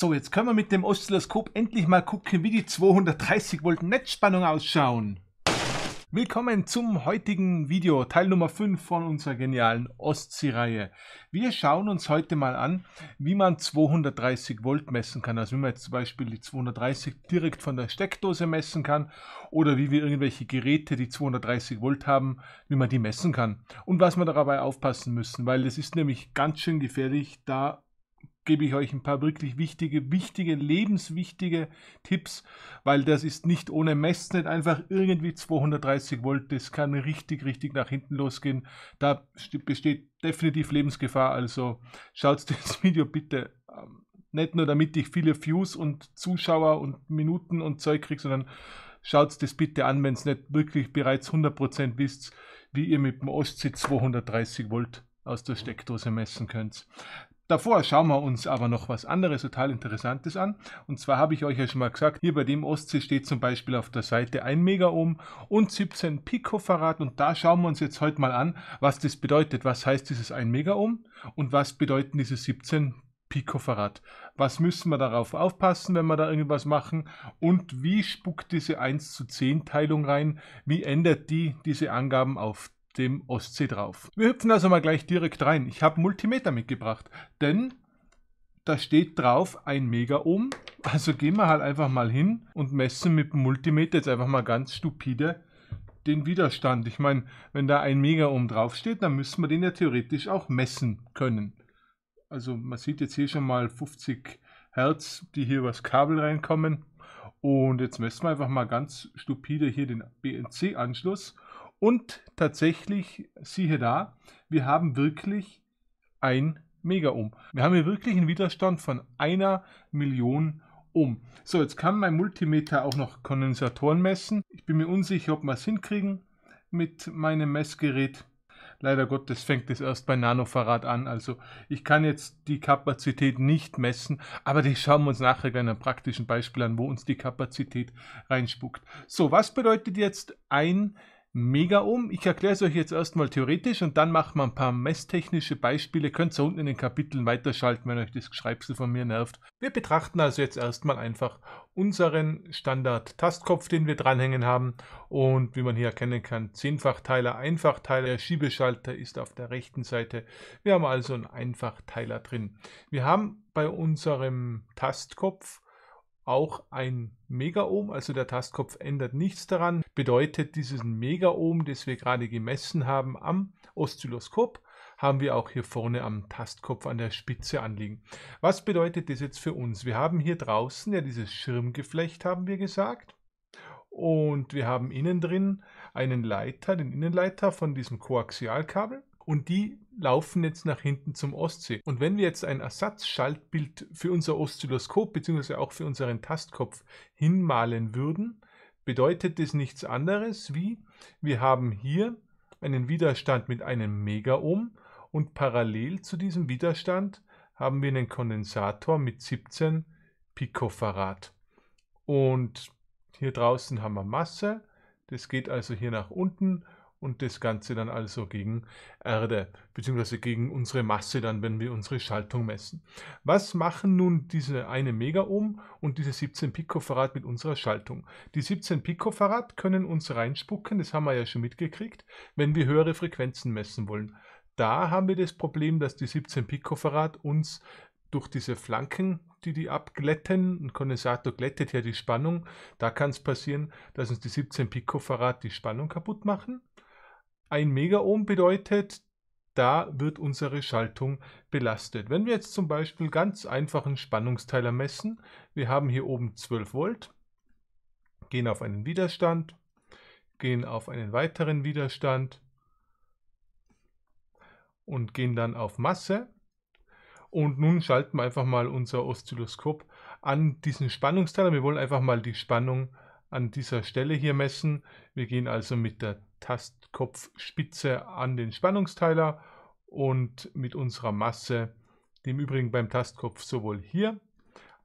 So, jetzt können wir mit dem Oszilloskop endlich mal gucken, wie die 230 Volt Netzspannung ausschauen. Willkommen zum heutigen Video, Teil Nummer 5 von unserer genialen Ostsee-Reihe. Wir schauen uns heute mal an, wie man 230 Volt messen kann. Also wie man jetzt zum Beispiel die 230 direkt von der Steckdose messen kann oder wie wir irgendwelche Geräte, die 230 Volt haben, wie man die messen kann. Und was wir dabei aufpassen müssen, weil es ist nämlich ganz schön gefährlich, da gebe ich euch ein paar wirklich wichtige, wichtige, lebenswichtige Tipps, weil das ist nicht ohne Messnet einfach irgendwie 230 Volt. Das kann richtig, richtig nach hinten losgehen. Da besteht definitiv Lebensgefahr. Also schaut das Video bitte ähm, nicht nur, damit ich viele Views und Zuschauer und Minuten und Zeug kriege, sondern schaut das bitte an, wenn es nicht wirklich bereits 100% wisst, wie ihr mit dem Ostsee 230 Volt aus der Steckdose messen könnt. Davor schauen wir uns aber noch was anderes total Interessantes an. Und zwar habe ich euch ja schon mal gesagt, hier bei dem Ostsee steht zum Beispiel auf der Seite 1 Megaohm und 17 Picofarad. Und da schauen wir uns jetzt heute mal an, was das bedeutet. Was heißt dieses 1 Megaohm und was bedeuten diese 17 Picofarad? Was müssen wir darauf aufpassen, wenn wir da irgendwas machen? Und wie spuckt diese 1 zu 10 Teilung rein? Wie ändert die diese Angaben auf? dem Ostsee drauf. Wir hüpfen also mal gleich direkt rein. Ich habe Multimeter mitgebracht, denn da steht drauf ein Megaohm. Also gehen wir halt einfach mal hin und messen mit dem Multimeter jetzt einfach mal ganz stupide den Widerstand. Ich meine, wenn da ein Megaohm draufsteht, dann müssen wir den ja theoretisch auch messen können. Also man sieht jetzt hier schon mal 50 Hertz, die hier übers Kabel reinkommen. Und jetzt messen wir einfach mal ganz stupide hier den BNC-Anschluss und tatsächlich, siehe da, wir haben wirklich ein Mega Ohm. Wir haben hier wirklich einen Widerstand von einer Million Ohm. So, jetzt kann mein Multimeter auch noch Kondensatoren messen. Ich bin mir unsicher, ob wir es hinkriegen mit meinem Messgerät. Leider Gottes fängt es erst bei Nanofarad an. Also ich kann jetzt die Kapazität nicht messen, aber die schauen wir uns nachher bei einem praktischen Beispiel an, wo uns die Kapazität reinspuckt. So, was bedeutet jetzt ein Mega mega um. Ich erkläre es euch jetzt erstmal theoretisch und dann machen wir ein paar messtechnische Beispiele. Könnt ihr unten in den Kapiteln weiterschalten, wenn euch das Geschreibsel von mir nervt. Wir betrachten also jetzt erstmal einfach unseren Standard-Tastkopf, den wir dranhängen haben. Und wie man hier erkennen kann, Zehnfachteiler, Einfachteiler. Der Schiebeschalter ist auf der rechten Seite. Wir haben also einen Einfachteiler drin. Wir haben bei unserem Tastkopf auch ein Megaohm, also der Tastkopf ändert nichts daran, bedeutet dieses Megaohm, das wir gerade gemessen haben am Oszilloskop, haben wir auch hier vorne am Tastkopf an der Spitze anliegen. Was bedeutet das jetzt für uns? Wir haben hier draußen ja dieses Schirmgeflecht, haben wir gesagt. Und wir haben innen drin einen Leiter, den Innenleiter von diesem Koaxialkabel und die laufen jetzt nach hinten zum Ostsee. Und wenn wir jetzt ein Ersatzschaltbild für unser Oszilloskop bzw. auch für unseren Tastkopf hinmalen würden, bedeutet das nichts anderes wie, wir haben hier einen Widerstand mit einem Megaohm und parallel zu diesem Widerstand haben wir einen Kondensator mit 17 Picofarad. Und hier draußen haben wir Masse, das geht also hier nach unten und das Ganze dann also gegen Erde, beziehungsweise gegen unsere Masse dann, wenn wir unsere Schaltung messen. Was machen nun diese eine Megaohm und diese 17 Picofarad mit unserer Schaltung? Die 17 Picofarad können uns reinspucken, das haben wir ja schon mitgekriegt, wenn wir höhere Frequenzen messen wollen. Da haben wir das Problem, dass die 17 Picofarad uns durch diese Flanken, die die abglätten, ein Kondensator glättet ja die Spannung, da kann es passieren, dass uns die 17 Picofarad die Spannung kaputt machen. Ein Megaohm bedeutet, da wird unsere Schaltung belastet. Wenn wir jetzt zum Beispiel ganz einfachen Spannungsteiler messen, wir haben hier oben 12 Volt, gehen auf einen Widerstand, gehen auf einen weiteren Widerstand und gehen dann auf Masse. Und nun schalten wir einfach mal unser Oszilloskop an diesen Spannungsteiler. Wir wollen einfach mal die Spannung an dieser Stelle hier messen. Wir gehen also mit der Tastkopfspitze an den Spannungsteiler und mit unserer Masse, die im Übrigen beim Tastkopf sowohl hier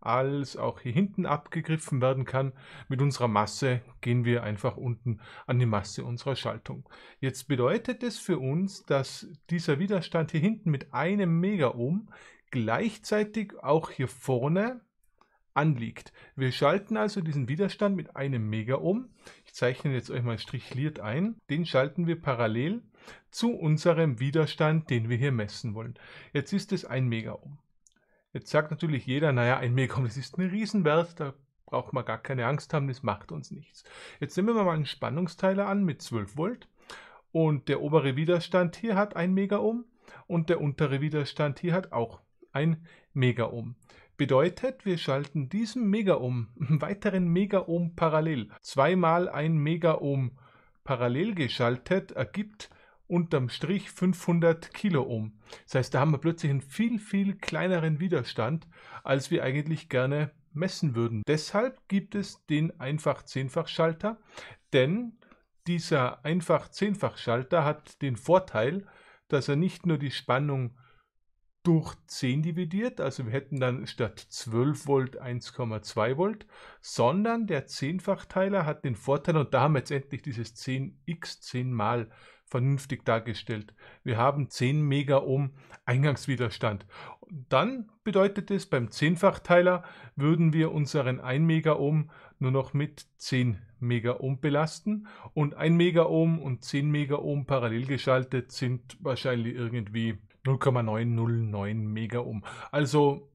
als auch hier hinten abgegriffen werden kann. Mit unserer Masse gehen wir einfach unten an die Masse unserer Schaltung. Jetzt bedeutet es für uns, dass dieser Widerstand hier hinten mit einem Megaohm gleichzeitig auch hier vorne anliegt. Wir schalten also diesen Widerstand mit einem Mega um. Ich zeichne jetzt euch mal strichliert ein. Den schalten wir parallel zu unserem Widerstand, den wir hier messen wollen. Jetzt ist es ein Mega Ohm. Jetzt sagt natürlich jeder, naja, ein Mega Ohm, das ist ein Riesenwert, da braucht man gar keine Angst haben, das macht uns nichts. Jetzt nehmen wir mal einen Spannungsteiler an mit 12 Volt und der obere Widerstand hier hat ein Mega Ohm und der untere Widerstand hier hat auch ein Mega Ohm. Bedeutet, wir schalten diesen Megaohm, einen weiteren Megaohm parallel, zweimal ein Megaohm parallel geschaltet, ergibt unterm Strich 500 Kiloohm. Das heißt, da haben wir plötzlich einen viel, viel kleineren Widerstand, als wir eigentlich gerne messen würden. Deshalb gibt es den Einfach-Zehnfach-Schalter, denn dieser Einfach-Zehnfach-Schalter hat den Vorteil, dass er nicht nur die Spannung durch 10 dividiert, also wir hätten dann statt 12 Volt 1,2 Volt, sondern der Zehnfachteiler hat den Vorteil, und da haben wir jetzt endlich dieses 10x 10 mal vernünftig dargestellt. Wir haben 10 Megaohm Eingangswiderstand. Dann bedeutet es, beim Zehnfachteiler würden wir unseren 1 Megaohm nur noch mit 10 Megaohm belasten und 1 Megaohm und 10 Megaohm parallel geschaltet sind wahrscheinlich irgendwie 0,909 Megaohm. Also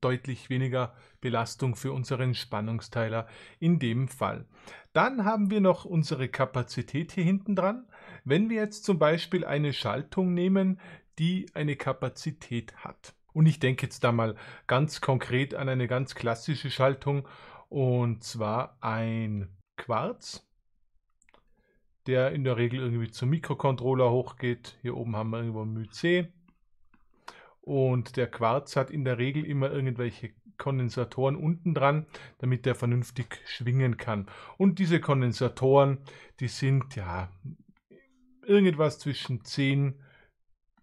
deutlich weniger Belastung für unseren Spannungsteiler in dem Fall. Dann haben wir noch unsere Kapazität hier hinten dran. Wenn wir jetzt zum Beispiel eine Schaltung nehmen, die eine Kapazität hat. Und ich denke jetzt da mal ganz konkret an eine ganz klassische Schaltung und zwar ein Quarz, der in der Regel irgendwie zum Mikrocontroller hochgeht. Hier oben haben wir irgendwo ein MyC und der Quarz hat in der Regel immer irgendwelche Kondensatoren unten dran, damit der vernünftig schwingen kann. Und diese Kondensatoren, die sind ja irgendwas zwischen 10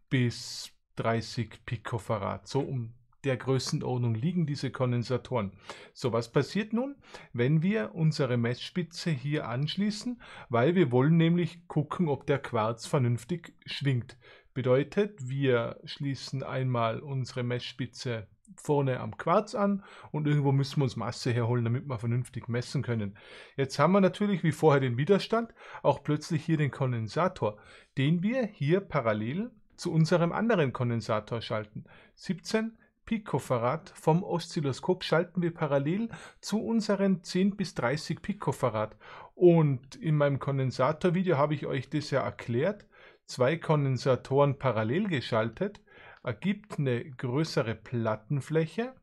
bis 30 Picofarad. So um der Größenordnung liegen diese Kondensatoren. So, was passiert nun, wenn wir unsere Messspitze hier anschließen? Weil wir wollen nämlich gucken, ob der Quarz vernünftig schwingt. Bedeutet, wir schließen einmal unsere Messspitze vorne am Quarz an und irgendwo müssen wir uns Masse herholen, damit wir vernünftig messen können. Jetzt haben wir natürlich wie vorher den Widerstand, auch plötzlich hier den Kondensator, den wir hier parallel zu unserem anderen Kondensator schalten. 17 Picofarad vom Oszilloskop schalten wir parallel zu unseren 10 bis 30 Picofarad. Und in meinem Kondensatorvideo habe ich euch das ja erklärt, zwei Kondensatoren parallel geschaltet, ergibt eine größere Plattenfläche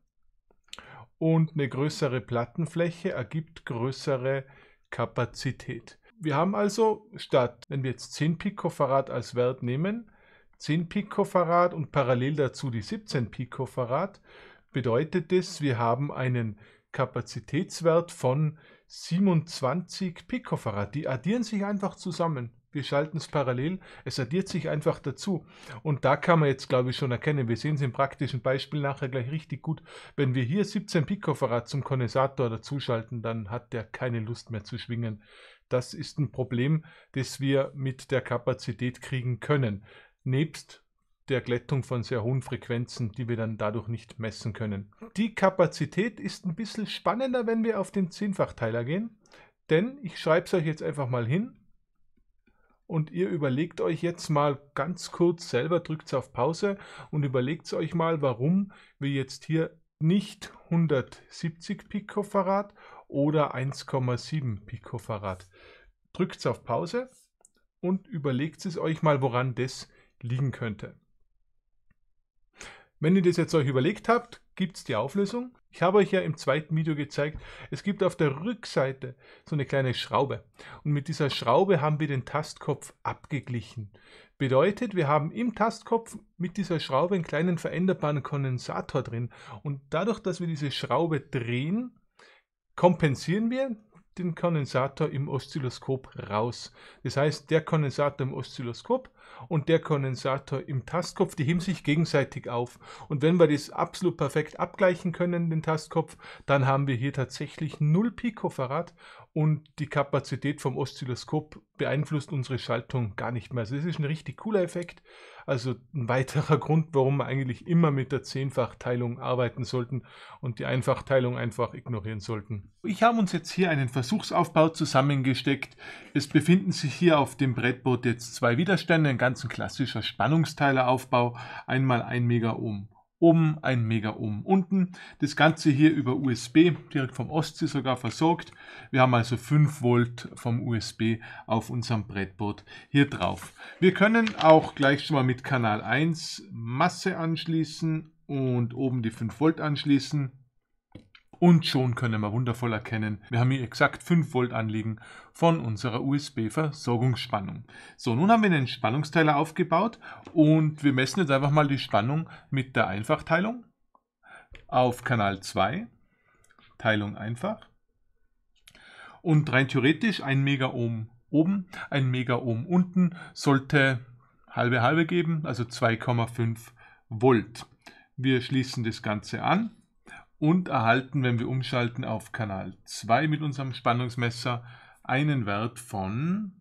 und eine größere Plattenfläche ergibt größere Kapazität. Wir haben also statt, wenn wir jetzt 10 Picofarad als Wert nehmen, 10 Picofarad und parallel dazu die 17 Picofarad, bedeutet das, wir haben einen Kapazitätswert von 27 Picofarad. Die addieren sich einfach zusammen wir schalten es parallel, es addiert sich einfach dazu. Und da kann man jetzt, glaube ich, schon erkennen, wir sehen es im praktischen Beispiel nachher gleich richtig gut, wenn wir hier 17 Picofarad zum Kondensator dazuschalten, dann hat der keine Lust mehr zu schwingen. Das ist ein Problem, das wir mit der Kapazität kriegen können, nebst der Glättung von sehr hohen Frequenzen, die wir dann dadurch nicht messen können. Die Kapazität ist ein bisschen spannender, wenn wir auf den Zehnfachteiler gehen, denn ich schreibe es euch jetzt einfach mal hin und ihr überlegt euch jetzt mal ganz kurz selber, drückt auf Pause und überlegt euch mal, warum wir jetzt hier nicht 170 Picofarad oder 1,7 Picofarad. Drückt auf Pause und überlegt es euch mal, woran das liegen könnte. Wenn ihr das jetzt euch überlegt habt, gibt es die Auflösung. Ich habe euch ja im zweiten Video gezeigt, es gibt auf der Rückseite so eine kleine Schraube. Und mit dieser Schraube haben wir den Tastkopf abgeglichen. Bedeutet, wir haben im Tastkopf mit dieser Schraube einen kleinen veränderbaren Kondensator drin. Und dadurch, dass wir diese Schraube drehen, kompensieren wir den Kondensator im Oszilloskop raus. Das heißt, der Kondensator im Oszilloskop und der Kondensator im Tastkopf, die heben sich gegenseitig auf. Und wenn wir das absolut perfekt abgleichen können, den Tastkopf, dann haben wir hier tatsächlich 0 Picofarad und die Kapazität vom Oszilloskop beeinflusst unsere Schaltung gar nicht mehr. Also das ist ein richtig cooler Effekt. Also ein weiterer Grund, warum wir eigentlich immer mit der Zehnfachteilung arbeiten sollten und die Einfachteilung einfach ignorieren sollten. Ich habe uns jetzt hier einen Versuchsaufbau zusammengesteckt. Es befinden sich hier auf dem Brettboard jetzt zwei Widerstände, ein ganz klassischer Spannungsteileraufbau, einmal 1 Megaohm oben, ein Mega ohm unten. Das Ganze hier über USB, direkt vom Ostsee sogar versorgt. Wir haben also 5 Volt vom USB auf unserem Brettboard hier drauf. Wir können auch gleich schon mal mit Kanal 1 Masse anschließen und oben die 5 Volt anschließen. Und schon können wir wundervoll erkennen, wir haben hier exakt 5 Volt anliegen von unserer USB-Versorgungsspannung. So, nun haben wir den Spannungsteiler aufgebaut und wir messen jetzt einfach mal die Spannung mit der Einfachteilung auf Kanal 2, Teilung einfach. Und rein theoretisch 1 Megaohm oben, 1 Megaohm unten sollte halbe halbe geben, also 2,5 Volt. Wir schließen das Ganze an und erhalten, wenn wir umschalten auf Kanal 2 mit unserem Spannungsmesser, einen Wert von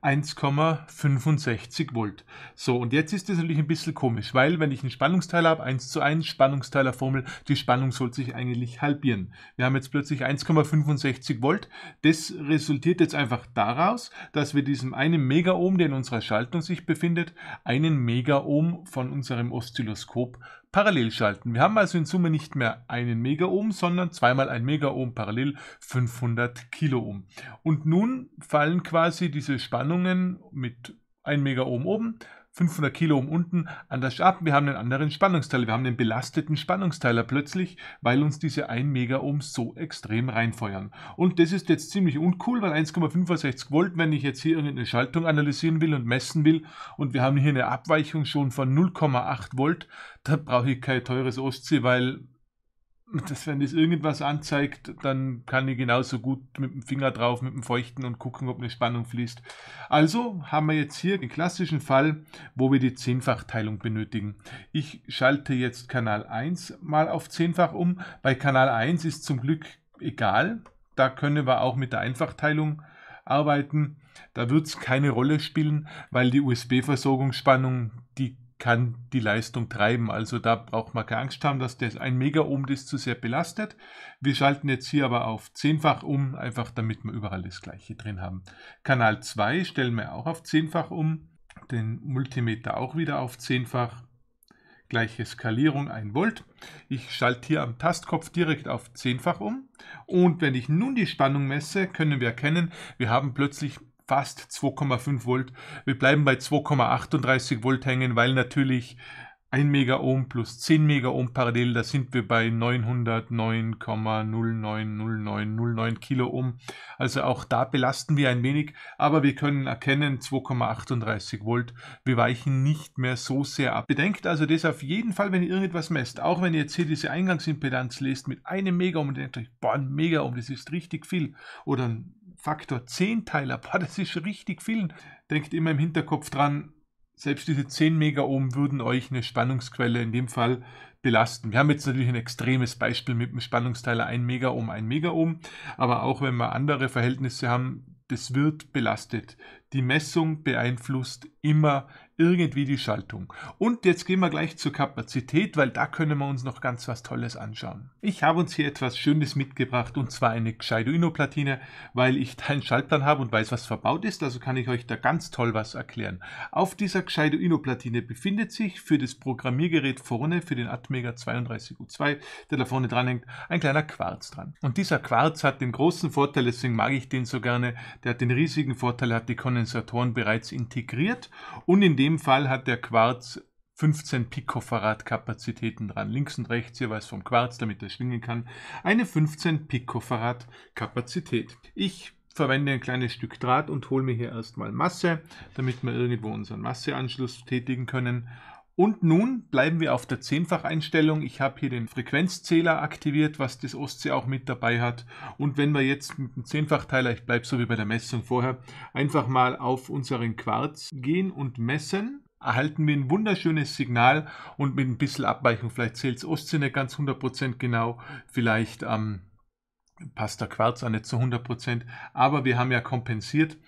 1,65 Volt. So, und jetzt ist es natürlich ein bisschen komisch, weil wenn ich einen Spannungsteil habe, 1 zu 1, Spannungsteilerformel, die Spannung soll sich eigentlich halbieren. Wir haben jetzt plötzlich 1,65 Volt. Das resultiert jetzt einfach daraus, dass wir diesem einen Megaohm, der in unserer Schaltung sich befindet, einen Megaohm von unserem Oszilloskop parallel schalten. Wir haben also in Summe nicht mehr einen Megaohm, sondern zweimal ein Megaohm parallel 500 Kiloohm. Und nun fallen quasi diese Spannungen mit 1 Megaohm oben, 500 Kilo um unten anders ab. Wir haben einen anderen Spannungsteiler. Wir haben einen belasteten Spannungsteiler plötzlich, weil uns diese 1 Megaohm so extrem reinfeuern. Und das ist jetzt ziemlich uncool, weil 1,65 Volt, wenn ich jetzt hier irgendeine Schaltung analysieren will und messen will und wir haben hier eine Abweichung schon von 0,8 Volt, da brauche ich kein teures Ostsee, weil dass wenn es das irgendwas anzeigt, dann kann ich genauso gut mit dem Finger drauf, mit dem Feuchten und gucken, ob eine Spannung fließt. Also haben wir jetzt hier den klassischen Fall, wo wir die Zehnfachteilung benötigen. Ich schalte jetzt Kanal 1 mal auf Zehnfach um. Bei Kanal 1 ist zum Glück egal. Da können wir auch mit der Einfachteilung arbeiten. Da wird es keine Rolle spielen, weil die USB-Versorgungsspannung, die kann die Leistung treiben. Also da braucht man keine Angst haben, dass das ein Mega-Ohm das zu sehr belastet. Wir schalten jetzt hier aber auf zehnfach um, einfach damit wir überall das gleiche drin haben. Kanal 2 stellen wir auch auf zehnfach um, den Multimeter auch wieder auf zehnfach. Gleiche Skalierung 1 Volt. Ich schalte hier am Tastkopf direkt auf zehnfach um. Und wenn ich nun die Spannung messe, können wir erkennen, wir haben plötzlich fast 2,5 Volt. Wir bleiben bei 2,38 Volt hängen, weil natürlich 1 Megaohm plus 10 Megaohm parallel, da sind wir bei 909,090909 Kiloohm. Also auch da belasten wir ein wenig, aber wir können erkennen 2,38 Volt. Wir weichen nicht mehr so sehr ab. Bedenkt also das auf jeden Fall, wenn ihr irgendetwas messt, auch wenn ihr jetzt hier diese Eingangsimpedanz lest mit einem Megaohm und denkt euch, boah, ein Megaohm, das ist richtig viel. Oder ein Faktor 10 Teiler, boah, das ist richtig viel. Denkt immer im Hinterkopf dran, selbst diese 10 Megaohm würden euch eine Spannungsquelle in dem Fall belasten. Wir haben jetzt natürlich ein extremes Beispiel mit einem Spannungsteiler 1 Megaohm, 1 Megaohm, aber auch wenn wir andere Verhältnisse haben, das wird belastet. Die Messung beeinflusst immer irgendwie die Schaltung. Und jetzt gehen wir gleich zur Kapazität, weil da können wir uns noch ganz was Tolles anschauen. Ich habe uns hier etwas Schönes mitgebracht und zwar eine gescheiduino platine weil ich da einen Schaltplan habe und weiß, was verbaut ist, also kann ich euch da ganz toll was erklären. Auf dieser gescheiduino platine befindet sich für das Programmiergerät vorne, für den Atmega 32U2, der da vorne dran hängt, ein kleiner Quarz dran. Und dieser Quarz hat den großen Vorteil, deswegen mag ich den so gerne, der hat den riesigen Vorteil, er hat die Kondensation Kondensatoren bereits integriert und in dem Fall hat der Quarz 15 Picofarad Kapazitäten dran. Links und rechts jeweils vom Quarz, damit er schwingen kann. Eine 15 Picofarad Kapazität. Ich verwende ein kleines Stück Draht und hole mir hier erstmal Masse, damit wir irgendwo unseren Masseanschluss tätigen können und nun bleiben wir auf der Zehnfacheinstellung. Ich habe hier den Frequenzzähler aktiviert, was das Ostsee auch mit dabei hat. Und wenn wir jetzt mit dem Zehnfachteiler, ich bleibe so wie bei der Messung vorher, einfach mal auf unseren Quarz gehen und messen, erhalten wir ein wunderschönes Signal und mit ein bisschen Abweichung, vielleicht zählt das Ostsee nicht ganz 100% genau, vielleicht ähm, passt der Quarz auch nicht zu 100%, aber wir haben ja kompensiert.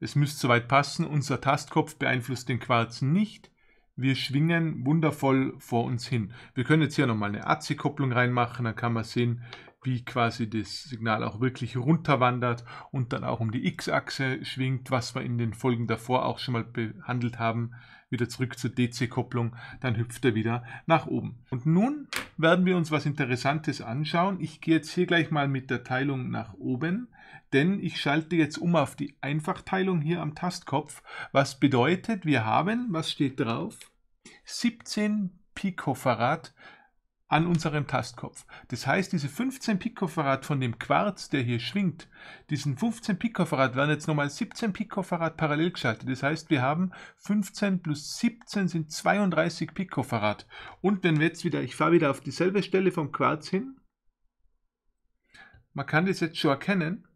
Es müsste soweit passen, unser Tastkopf beeinflusst den Quarz nicht wir schwingen wundervoll vor uns hin. Wir können jetzt hier nochmal eine AC-Kopplung reinmachen, dann kann man sehen, wie quasi das Signal auch wirklich runterwandert und dann auch um die X-Achse schwingt, was wir in den Folgen davor auch schon mal behandelt haben, wieder zurück zur DC-Kopplung, dann hüpft er wieder nach oben. Und nun werden wir uns was Interessantes anschauen. Ich gehe jetzt hier gleich mal mit der Teilung nach oben denn ich schalte jetzt um auf die Einfachteilung hier am Tastkopf, was bedeutet, wir haben, was steht drauf? 17 Picofarad an unserem Tastkopf. Das heißt, diese 15 Picofarad von dem Quarz, der hier schwingt, diesen 15 Picofarad werden jetzt nochmal 17 Picofarad parallel geschaltet. Das heißt, wir haben 15 plus 17 sind 32 Picofarad. Und wenn wir jetzt wieder, ich fahre wieder auf dieselbe Stelle vom Quarz hin, man kann das jetzt schon erkennen,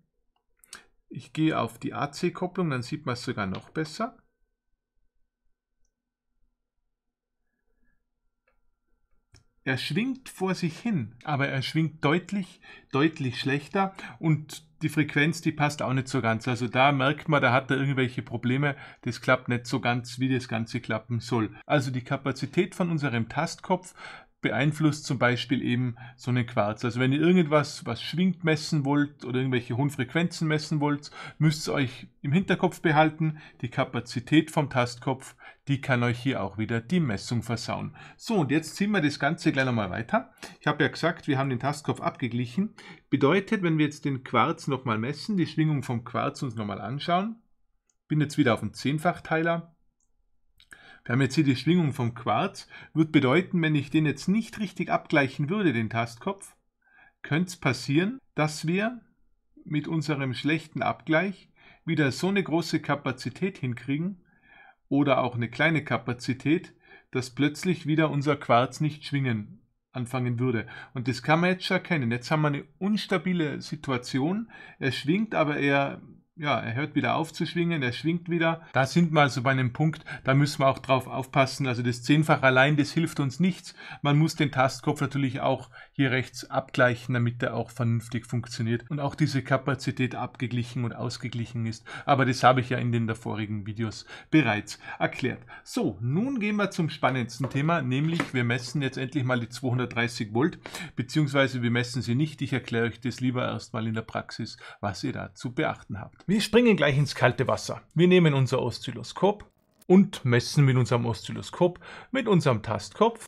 ich gehe auf die AC-Kopplung, dann sieht man es sogar noch besser. Er schwingt vor sich hin, aber er schwingt deutlich, deutlich schlechter und die Frequenz, die passt auch nicht so ganz. Also da merkt man, da hat er irgendwelche Probleme. Das klappt nicht so ganz, wie das Ganze klappen soll. Also die Kapazität von unserem Tastkopf beeinflusst zum Beispiel eben so einen Quarz. Also wenn ihr irgendwas, was schwingt, messen wollt oder irgendwelche hohen Frequenzen messen wollt, müsst ihr euch im Hinterkopf behalten, die Kapazität vom Tastkopf, die kann euch hier auch wieder die Messung versauen. So, und jetzt ziehen wir das Ganze gleich nochmal weiter. Ich habe ja gesagt, wir haben den Tastkopf abgeglichen. Bedeutet, wenn wir jetzt den Quarz nochmal messen, die Schwingung vom Quarz uns nochmal anschauen, bin jetzt wieder auf dem Zehnfachteiler, wir haben jetzt hier die Schwingung vom Quarz. wird bedeuten, wenn ich den jetzt nicht richtig abgleichen würde, den Tastkopf, könnte es passieren, dass wir mit unserem schlechten Abgleich wieder so eine große Kapazität hinkriegen oder auch eine kleine Kapazität, dass plötzlich wieder unser Quarz nicht schwingen anfangen würde. Und das kann man jetzt schon erkennen. Jetzt haben wir eine unstabile Situation. Er schwingt, aber er ja, er hört wieder auf zu schwingen, er schwingt wieder. Da sind wir also bei einem Punkt, da müssen wir auch drauf aufpassen. Also das Zehnfach allein, das hilft uns nichts. Man muss den Tastkopf natürlich auch hier rechts abgleichen, damit der auch vernünftig funktioniert und auch diese Kapazität abgeglichen und ausgeglichen ist. Aber das habe ich ja in den vorigen Videos bereits erklärt. So, nun gehen wir zum spannendsten Thema, nämlich wir messen jetzt endlich mal die 230 Volt, beziehungsweise wir messen sie nicht. Ich erkläre euch das lieber erstmal in der Praxis, was ihr da zu beachten habt. Wir springen gleich ins kalte Wasser. Wir nehmen unser Oszilloskop und messen mit unserem Oszilloskop, mit unserem Tastkopf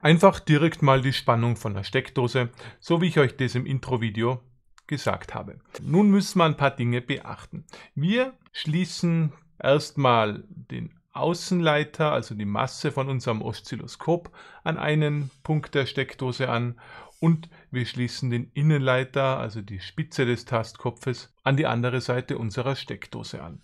Einfach direkt mal die Spannung von der Steckdose, so wie ich euch das im Intro-Video gesagt habe. Nun müssen wir ein paar Dinge beachten. Wir schließen erstmal den Außenleiter, also die Masse von unserem Oszilloskop, an einen Punkt der Steckdose an und wir schließen den Innenleiter, also die Spitze des Tastkopfes, an die andere Seite unserer Steckdose an.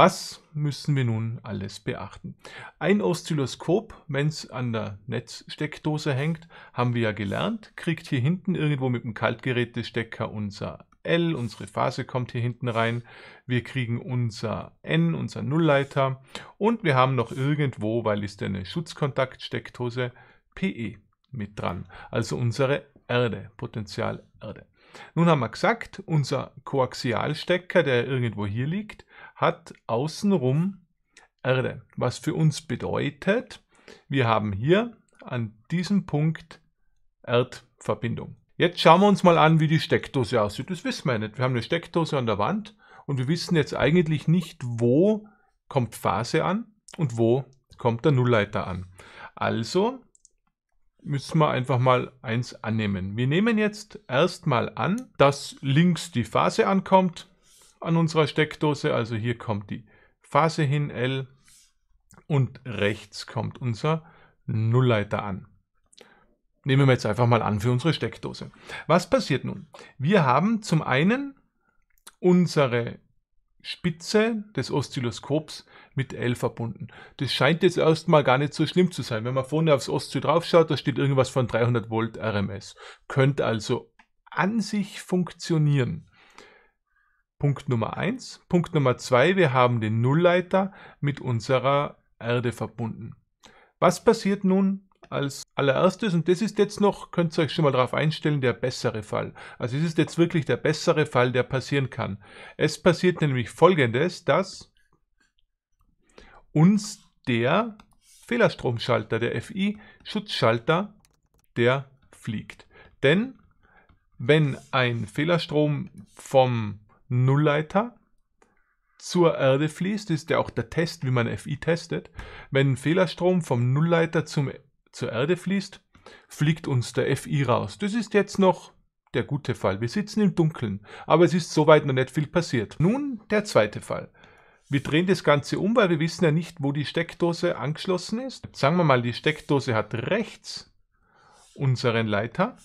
Was müssen wir nun alles beachten? Ein Oszilloskop, wenn es an der Netzsteckdose hängt, haben wir ja gelernt, kriegt hier hinten irgendwo mit dem Kaltgerätestecker unser L, unsere Phase kommt hier hinten rein, wir kriegen unser N, unser Nullleiter und wir haben noch irgendwo, weil ist eine Schutzkontaktsteckdose, PE mit dran, also unsere Erde, Potenzial Erde. Nun haben wir gesagt, unser Koaxialstecker, der irgendwo hier liegt, hat außenrum Erde, was für uns bedeutet, wir haben hier an diesem Punkt Erdverbindung. Jetzt schauen wir uns mal an, wie die Steckdose aussieht. Das wissen wir nicht. Wir haben eine Steckdose an der Wand und wir wissen jetzt eigentlich nicht, wo kommt Phase an und wo kommt der Nullleiter an. Also müssen wir einfach mal eins annehmen. Wir nehmen jetzt erstmal an, dass links die Phase ankommt an unserer Steckdose. Also hier kommt die Phase hin, L. Und rechts kommt unser Nullleiter an. Nehmen wir jetzt einfach mal an für unsere Steckdose. Was passiert nun? Wir haben zum einen unsere Spitze des Oszilloskops mit L verbunden. Das scheint jetzt erstmal gar nicht so schlimm zu sein. Wenn man vorne aufs Oszill draufschaut, da steht irgendwas von 300 Volt RMS. Könnte also an sich funktionieren. Punkt Nummer eins. Punkt Nummer zwei: wir haben den Nullleiter mit unserer Erde verbunden. Was passiert nun als allererstes? Und das ist jetzt noch, könnt ihr euch schon mal darauf einstellen, der bessere Fall. Also es ist jetzt wirklich der bessere Fall, der passieren kann. Es passiert nämlich folgendes, dass uns der Fehlerstromschalter, der FI-Schutzschalter, der fliegt. Denn wenn ein Fehlerstrom vom Nullleiter zur Erde fließt, ist ja auch der Test, wie man FI testet. Wenn ein Fehlerstrom vom Nullleiter zum, zur Erde fließt, fliegt uns der FI raus. Das ist jetzt noch der gute Fall. Wir sitzen im Dunkeln, aber es ist soweit noch nicht viel passiert. Nun der zweite Fall. Wir drehen das Ganze um, weil wir wissen ja nicht, wo die Steckdose angeschlossen ist. Sagen wir mal, die Steckdose hat rechts unseren Leiter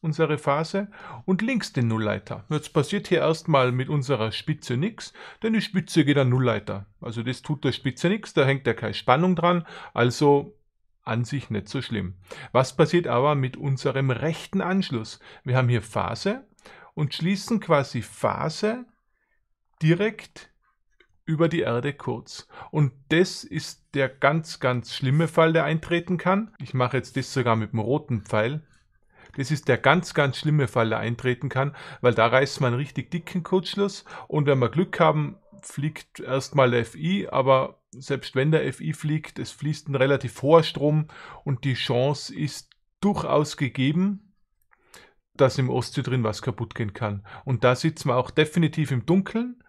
unsere Phase, und links den Nullleiter. Jetzt passiert hier erstmal mit unserer Spitze nichts, denn die Spitze geht an Nullleiter. Also das tut der Spitze nichts, da hängt ja keine Spannung dran, also an sich nicht so schlimm. Was passiert aber mit unserem rechten Anschluss? Wir haben hier Phase und schließen quasi Phase direkt über die Erde kurz. Und das ist der ganz, ganz schlimme Fall, der eintreten kann. Ich mache jetzt das sogar mit dem roten Pfeil. Das ist der ganz, ganz schlimme Fall, der eintreten kann, weil da reißt man richtig dicken Kurzschluss und wenn wir Glück haben, fliegt erstmal der FI, aber selbst wenn der FI fliegt, es fließt ein relativ hoher Strom und die Chance ist durchaus gegeben, dass im Ostsee drin was kaputt gehen kann. Und da sitzen wir auch definitiv im Dunkeln.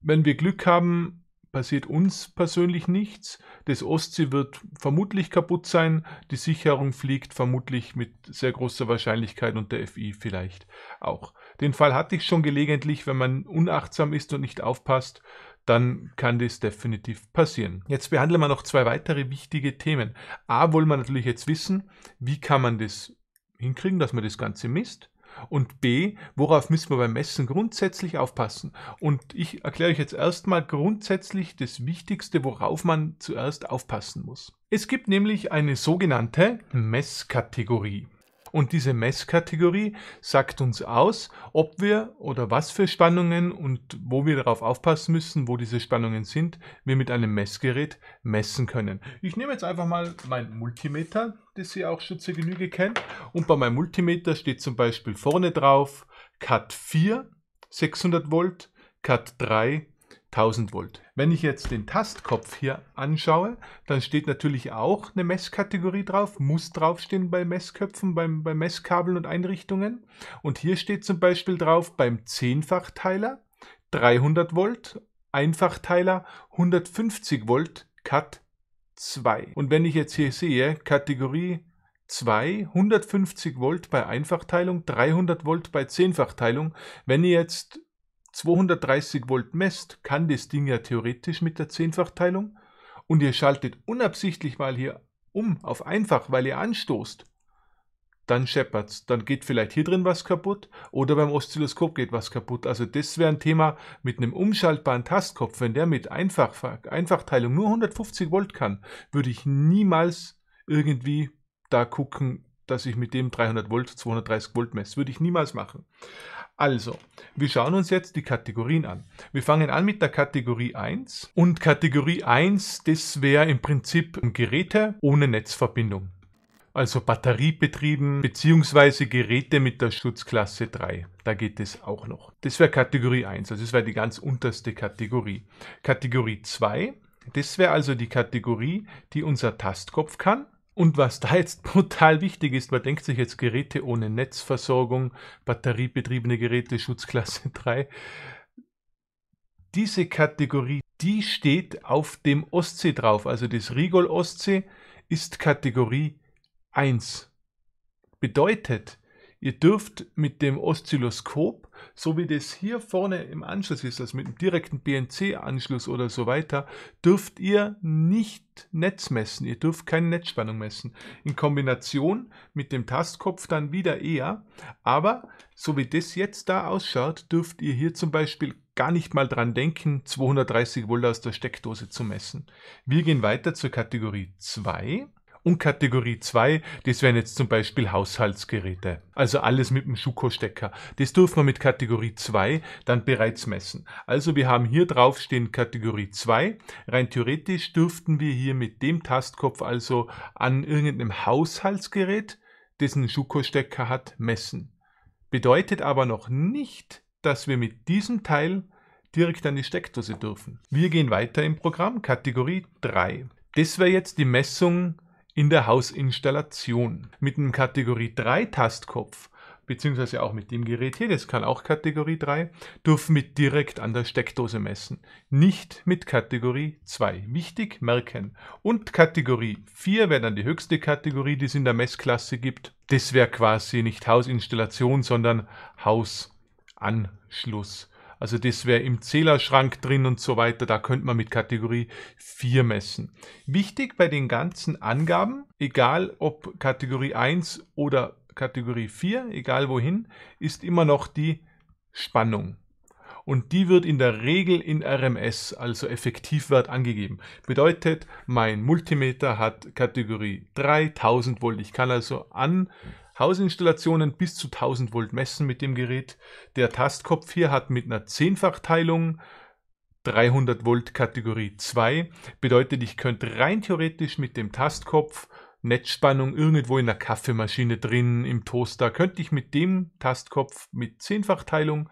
Wenn wir Glück haben, passiert uns persönlich nichts. Das Ostsee wird vermutlich kaputt sein. Die Sicherung fliegt vermutlich mit sehr großer Wahrscheinlichkeit und der FI vielleicht auch. Den Fall hatte ich schon gelegentlich, wenn man unachtsam ist und nicht aufpasst, dann kann das definitiv passieren. Jetzt behandeln wir noch zwei weitere wichtige Themen. A, wollen wir natürlich jetzt wissen, wie kann man das hinkriegen, dass man das Ganze misst? Und B, worauf müssen wir beim Messen grundsätzlich aufpassen? Und ich erkläre euch jetzt erstmal grundsätzlich das Wichtigste, worauf man zuerst aufpassen muss. Es gibt nämlich eine sogenannte Messkategorie. Und diese Messkategorie sagt uns aus, ob wir oder was für Spannungen und wo wir darauf aufpassen müssen, wo diese Spannungen sind, wir mit einem Messgerät messen können. Ich nehme jetzt einfach mal mein Multimeter, das ihr auch schon zur Genüge kennt. Und bei meinem Multimeter steht zum Beispiel vorne drauf Cat 4 600 Volt, Cat 3 600 1000 Volt. Wenn ich jetzt den Tastkopf hier anschaue, dann steht natürlich auch eine Messkategorie drauf, muss draufstehen bei Messköpfen, beim, bei Messkabeln und Einrichtungen. Und hier steht zum Beispiel drauf beim Zehnfachteiler 300 Volt, Einfachteiler 150 Volt, Cut 2. Und wenn ich jetzt hier sehe, Kategorie 2, 150 Volt bei Einfachteilung, 300 Volt bei Zehnfachteilung. Wenn ihr jetzt 230 Volt messt, kann das Ding ja theoretisch mit der Zehnfachteilung. Und ihr schaltet unabsichtlich mal hier um auf einfach, weil ihr anstoßt. Dann scheppert's. Dann geht vielleicht hier drin was kaputt oder beim Oszilloskop geht was kaputt. Also das wäre ein Thema mit einem umschaltbaren Tastkopf. Wenn der mit einfach, Einfachteilung nur 150 Volt kann, würde ich niemals irgendwie da gucken, dass ich mit dem 300 Volt, 230 Volt messe. Würde ich niemals machen. Also, wir schauen uns jetzt die Kategorien an. Wir fangen an mit der Kategorie 1. Und Kategorie 1, das wäre im Prinzip Geräte ohne Netzverbindung. Also batteriebetrieben beziehungsweise Geräte mit der Schutzklasse 3. Da geht es auch noch. Das wäre Kategorie 1, also das wäre die ganz unterste Kategorie. Kategorie 2, das wäre also die Kategorie, die unser Tastkopf kann und was da jetzt brutal wichtig ist, man denkt sich jetzt Geräte ohne Netzversorgung, batteriebetriebene Geräte, Schutzklasse 3. Diese Kategorie, die steht auf dem Ostsee drauf. Also das Rigol Ostsee ist Kategorie 1. Bedeutet, Ihr dürft mit dem Oszilloskop, so wie das hier vorne im Anschluss ist, also mit dem direkten BNC-Anschluss oder so weiter, dürft ihr nicht Netz messen. Ihr dürft keine Netzspannung messen. In Kombination mit dem Tastkopf dann wieder eher. Aber so wie das jetzt da ausschaut, dürft ihr hier zum Beispiel gar nicht mal dran denken, 230 Volt aus der Steckdose zu messen. Wir gehen weiter zur Kategorie 2. Und Kategorie 2, das wären jetzt zum Beispiel Haushaltsgeräte. Also alles mit dem Schuko-Stecker. Das dürfen wir mit Kategorie 2 dann bereits messen. Also wir haben hier drauf Kategorie 2. Rein theoretisch dürften wir hier mit dem Tastkopf also an irgendeinem Haushaltsgerät, dessen Schuko-Stecker hat, messen. Bedeutet aber noch nicht, dass wir mit diesem Teil direkt an die Steckdose dürfen. Wir gehen weiter im Programm, Kategorie 3. Das wäre jetzt die Messung in der Hausinstallation. Mit einem Kategorie 3 Tastkopf beziehungsweise auch mit dem Gerät hier, das kann auch Kategorie 3, dürfen wir direkt an der Steckdose messen. Nicht mit Kategorie 2. Wichtig merken. Und Kategorie 4 wäre dann die höchste Kategorie, die es in der Messklasse gibt. Das wäre quasi nicht Hausinstallation, sondern Hausanschluss. Also das wäre im Zählerschrank drin und so weiter. Da könnte man mit Kategorie 4 messen. Wichtig bei den ganzen Angaben, egal ob Kategorie 1 oder Kategorie 4, egal wohin, ist immer noch die Spannung. Und die wird in der Regel in RMS, also Effektivwert, angegeben. Bedeutet, mein Multimeter hat Kategorie 3000 Volt. Ich kann also an Hausinstallationen bis zu 1000 Volt messen mit dem Gerät. Der Tastkopf hier hat mit einer Zehnfachteilung 300 Volt Kategorie 2. Bedeutet, ich könnte rein theoretisch mit dem Tastkopf Netzspannung irgendwo in der Kaffeemaschine drin, im Toaster, könnte ich mit dem Tastkopf mit Zehnfachteilung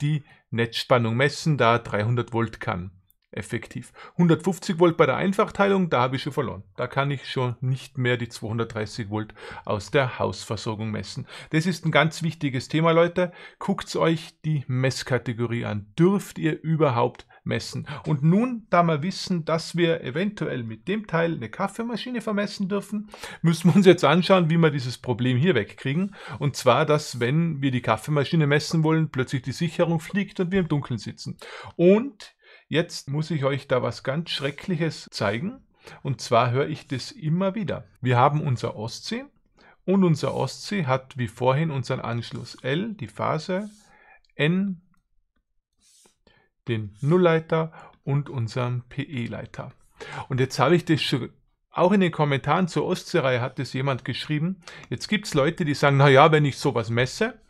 die Netzspannung messen, da 300 Volt kann effektiv. 150 Volt bei der Einfachteilung, da habe ich schon verloren. Da kann ich schon nicht mehr die 230 Volt aus der Hausversorgung messen. Das ist ein ganz wichtiges Thema, Leute. Guckt euch die Messkategorie an. Dürft ihr überhaupt messen? Und nun, da wir wissen, dass wir eventuell mit dem Teil eine Kaffeemaschine vermessen dürfen, müssen wir uns jetzt anschauen, wie wir dieses Problem hier wegkriegen. Und zwar, dass wenn wir die Kaffeemaschine messen wollen, plötzlich die Sicherung fliegt und wir im Dunkeln sitzen. Und Jetzt muss ich euch da was ganz Schreckliches zeigen. Und zwar höre ich das immer wieder. Wir haben unser Ostsee und unser Ostsee hat wie vorhin unseren Anschluss L, die Phase, N, den Nullleiter und unseren PE-Leiter. Und jetzt habe ich das schon auch in den Kommentaren zur Ostseereihe hat es jemand geschrieben. Jetzt gibt es Leute, die sagen, naja, wenn ich sowas messe,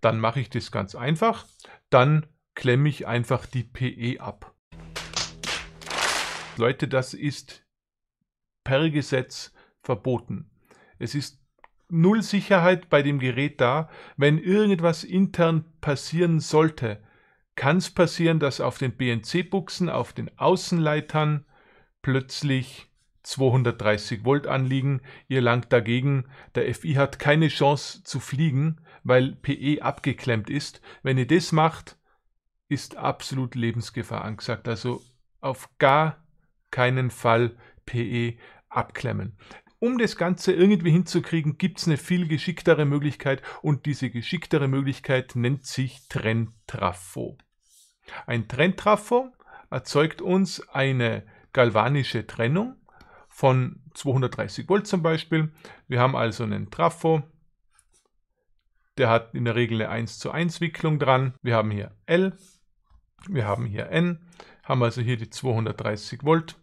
dann mache ich das ganz einfach. Dann klemme ich einfach die PE ab. Leute, das ist per Gesetz verboten. Es ist null Sicherheit bei dem Gerät da. Wenn irgendwas intern passieren sollte, kann es passieren, dass auf den BNC-Buchsen, auf den Außenleitern plötzlich 230 Volt anliegen. Ihr langt dagegen. Der FI hat keine Chance zu fliegen, weil PE abgeklemmt ist. Wenn ihr das macht, ist absolut Lebensgefahr angesagt. Also auf gar keinen Fall PE abklemmen. Um das Ganze irgendwie hinzukriegen, gibt es eine viel geschicktere Möglichkeit und diese geschicktere Möglichkeit nennt sich Trenntrafo. Ein Trenntrafo erzeugt uns eine galvanische Trennung von 230 Volt zum Beispiel. Wir haben also einen Trafo, der hat in der Regel eine 1 zu 1 Wicklung dran. Wir haben hier L, wir haben hier N, haben also hier die 230 Volt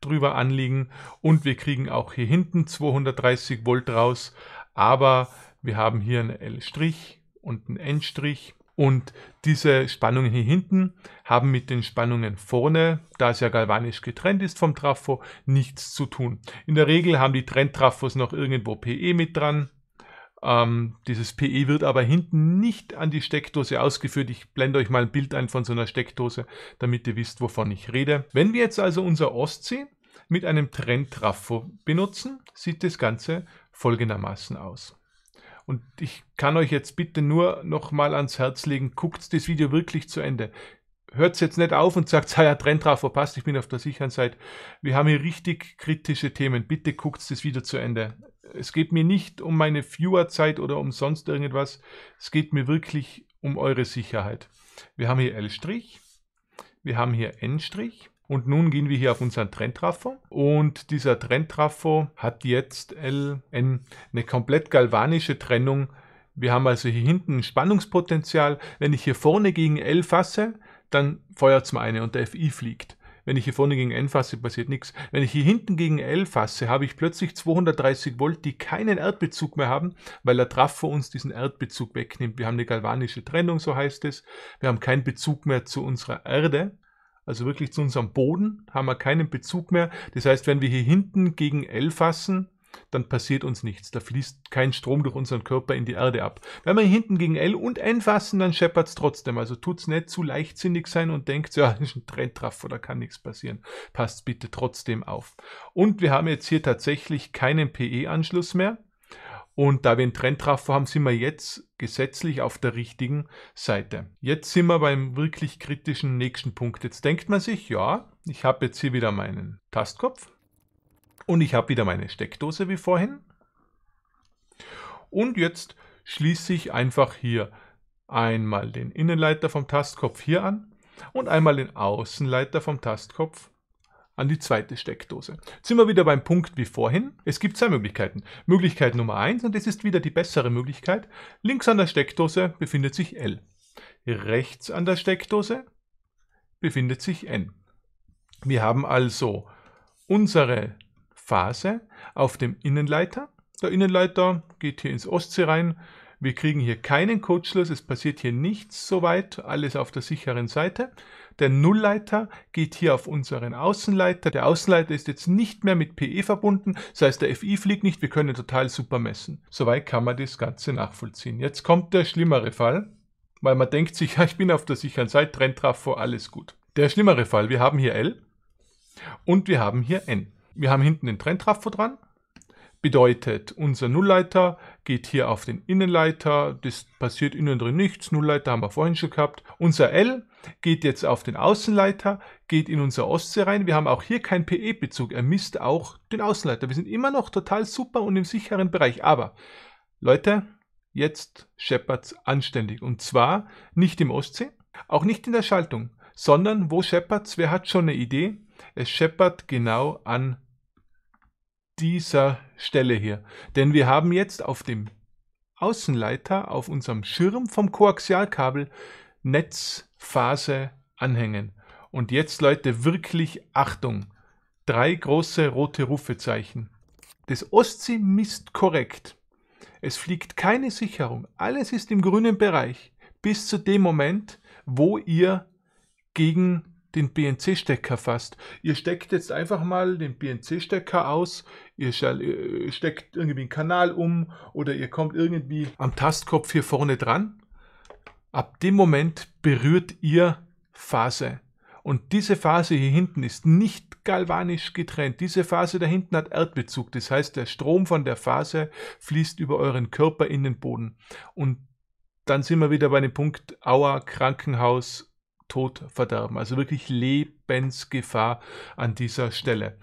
drüber anliegen und wir kriegen auch hier hinten 230 Volt raus, aber wir haben hier ein L' und ein N' und diese Spannungen hier hinten haben mit den Spannungen vorne, da es ja galvanisch getrennt ist vom Trafo, nichts zu tun. In der Regel haben die Trenntrafos noch irgendwo PE mit dran ähm, dieses PE wird aber hinten nicht an die Steckdose ausgeführt. Ich blende euch mal ein Bild ein von so einer Steckdose, damit ihr wisst, wovon ich rede. Wenn wir jetzt also unser Ostsee mit einem Trenntrafo benutzen, sieht das Ganze folgendermaßen aus. Und ich kann euch jetzt bitte nur nochmal ans Herz legen, guckt das Video wirklich zu Ende hört es jetzt nicht auf und sagt, ah ja, Trend passt, ich bin auf der sicheren Seite. Wir haben hier richtig kritische Themen. Bitte guckt das Video zu Ende es geht mir nicht um meine Viewerzeit oder um sonst irgendwas. Es geht mir wirklich um eure Sicherheit. Wir haben hier L', wir haben hier N'. Und nun gehen wir hier auf unseren Trendtraffer und dieser Trendtraffer hat jetzt L, N, eine komplett galvanische Trennung. Wir haben also hier hinten ein Spannungspotenzial. Wenn ich hier vorne gegen L fasse, dann feuert es mal eine und der FI fliegt. Wenn ich hier vorne gegen N fasse, passiert nichts. Wenn ich hier hinten gegen L fasse, habe ich plötzlich 230 Volt, die keinen Erdbezug mehr haben, weil der Trafo uns diesen Erdbezug wegnimmt. Wir haben eine galvanische Trennung, so heißt es. Wir haben keinen Bezug mehr zu unserer Erde. Also wirklich zu unserem Boden haben wir keinen Bezug mehr. Das heißt, wenn wir hier hinten gegen L fassen, dann passiert uns nichts. Da fließt kein Strom durch unseren Körper in die Erde ab. Wenn wir hinten gegen L und N fassen, dann scheppert es trotzdem. Also tut es nicht zu leichtsinnig sein und denkt, ja, das ist ein Trendtraff oder kann nichts passieren. Passt bitte trotzdem auf. Und wir haben jetzt hier tatsächlich keinen PE-Anschluss mehr. Und da wir einen Trendtraffer haben, sind wir jetzt gesetzlich auf der richtigen Seite. Jetzt sind wir beim wirklich kritischen nächsten Punkt. Jetzt denkt man sich, ja, ich habe jetzt hier wieder meinen Tastkopf, und ich habe wieder meine Steckdose wie vorhin. Und jetzt schließe ich einfach hier einmal den Innenleiter vom Tastkopf hier an und einmal den Außenleiter vom Tastkopf an die zweite Steckdose. Jetzt sind wir wieder beim Punkt wie vorhin. Es gibt zwei Möglichkeiten. Möglichkeit Nummer eins und das ist wieder die bessere Möglichkeit. Links an der Steckdose befindet sich L. Rechts an der Steckdose befindet sich N. Wir haben also unsere Phase auf dem Innenleiter. Der Innenleiter geht hier ins Ostsee rein. Wir kriegen hier keinen Coachschluss, es passiert hier nichts soweit, alles auf der sicheren Seite. Der Nullleiter geht hier auf unseren Außenleiter. Der Außenleiter ist jetzt nicht mehr mit PE verbunden, das heißt der FI fliegt nicht, wir können total super messen. Soweit kann man das Ganze nachvollziehen. Jetzt kommt der schlimmere Fall, weil man denkt sich, ja, ich bin auf der sicheren Seite, Trendtrafo, alles gut. Der schlimmere Fall, wir haben hier L und wir haben hier N. Wir haben hinten den Trenntrafo dran. Bedeutet, unser Nullleiter geht hier auf den Innenleiter, das passiert innen drin nichts, Nullleiter haben wir vorhin schon gehabt. Unser L geht jetzt auf den Außenleiter, geht in unser Ostsee rein. Wir haben auch hier keinen PE-Bezug, er misst auch den Außenleiter. Wir sind immer noch total super und im sicheren Bereich. Aber, Leute, jetzt scheppert es anständig. Und zwar nicht im Ostsee, auch nicht in der Schaltung, sondern wo scheppert's? Wer hat schon eine Idee? Es scheppert genau an dieser Stelle hier. Denn wir haben jetzt auf dem Außenleiter, auf unserem Schirm vom Koaxialkabel Netzphase anhängen. Und jetzt, Leute, wirklich Achtung. Drei große rote Rufezeichen. Das Ostsee misst korrekt. Es fliegt keine Sicherung. Alles ist im grünen Bereich bis zu dem Moment, wo ihr gegen den BNC-Stecker fast. Ihr steckt jetzt einfach mal den BNC-Stecker aus, ihr äh, steckt irgendwie einen Kanal um oder ihr kommt irgendwie am Tastkopf hier vorne dran. Ab dem Moment berührt ihr Phase. Und diese Phase hier hinten ist nicht galvanisch getrennt. Diese Phase da hinten hat Erdbezug. Das heißt, der Strom von der Phase fließt über euren Körper in den Boden. Und dann sind wir wieder bei dem Punkt Auer Krankenhaus Tod verderben. Also wirklich Lebensgefahr an dieser Stelle.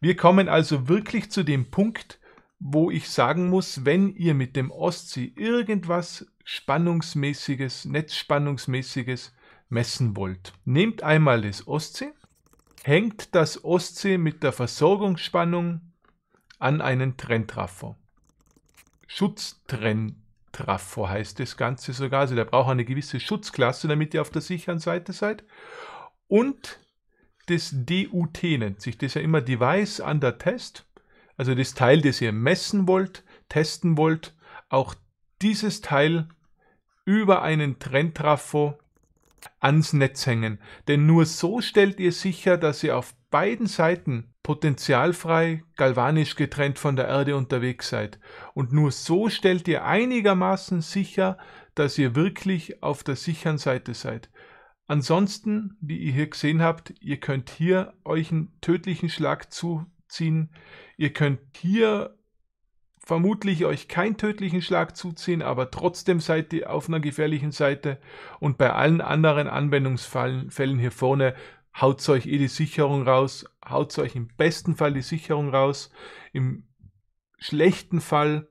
Wir kommen also wirklich zu dem Punkt, wo ich sagen muss, wenn ihr mit dem Ostsee irgendwas spannungsmäßiges, netzspannungsmäßiges messen wollt, nehmt einmal das Ostsee, hängt das Ostsee mit der Versorgungsspannung an einen Trendraffer. Schutztrenn Trafo heißt das Ganze sogar. Also der braucht eine gewisse Schutzklasse, damit ihr auf der sicheren Seite seid. Und das DUT nennt sich das ja immer Device Under Test. Also das Teil, das ihr messen wollt, testen wollt. Auch dieses Teil über einen Trenntrafo ans Netz hängen. Denn nur so stellt ihr sicher, dass ihr auf beiden Seiten potentialfrei, galvanisch getrennt von der Erde unterwegs seid. Und nur so stellt ihr einigermaßen sicher, dass ihr wirklich auf der sicheren Seite seid. Ansonsten, wie ihr hier gesehen habt, ihr könnt hier euch einen tödlichen Schlag zuziehen. Ihr könnt hier vermutlich euch keinen tödlichen Schlag zuziehen, aber trotzdem seid ihr auf einer gefährlichen Seite. Und bei allen anderen Anwendungsfällen hier vorne haut euch eh die Sicherung raus, haut euch im besten Fall die Sicherung raus, im schlechten Fall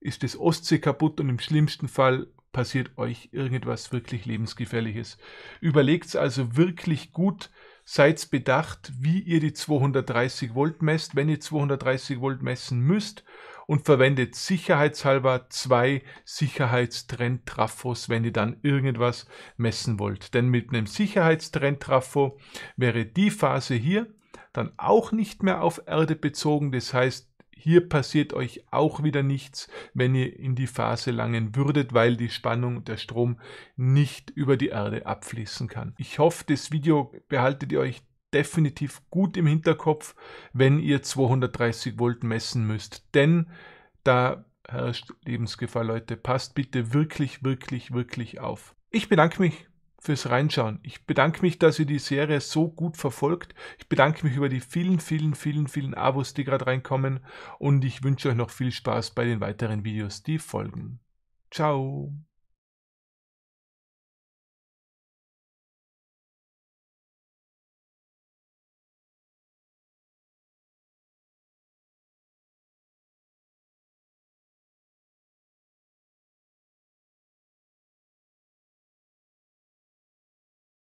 ist das Ostsee kaputt und im schlimmsten Fall passiert euch irgendwas wirklich lebensgefährliches. Überlegt also wirklich gut, seid bedacht, wie ihr die 230 Volt messt, wenn ihr 230 Volt messen müsst und verwendet sicherheitshalber zwei Sicherheitstrenntraffos, wenn ihr dann irgendwas messen wollt. Denn mit einem Sicherheitstrenntraffo wäre die Phase hier dann auch nicht mehr auf Erde bezogen. Das heißt, hier passiert euch auch wieder nichts, wenn ihr in die Phase langen würdet, weil die Spannung der Strom nicht über die Erde abfließen kann. Ich hoffe, das Video behaltet ihr euch definitiv gut im Hinterkopf, wenn ihr 230 Volt messen müsst. Denn da herrscht Lebensgefahr, Leute. Passt bitte wirklich, wirklich, wirklich auf. Ich bedanke mich fürs Reinschauen. Ich bedanke mich, dass ihr die Serie so gut verfolgt. Ich bedanke mich über die vielen, vielen, vielen, vielen Abos, die gerade reinkommen. Und ich wünsche euch noch viel Spaß bei den weiteren Videos, die folgen. Ciao.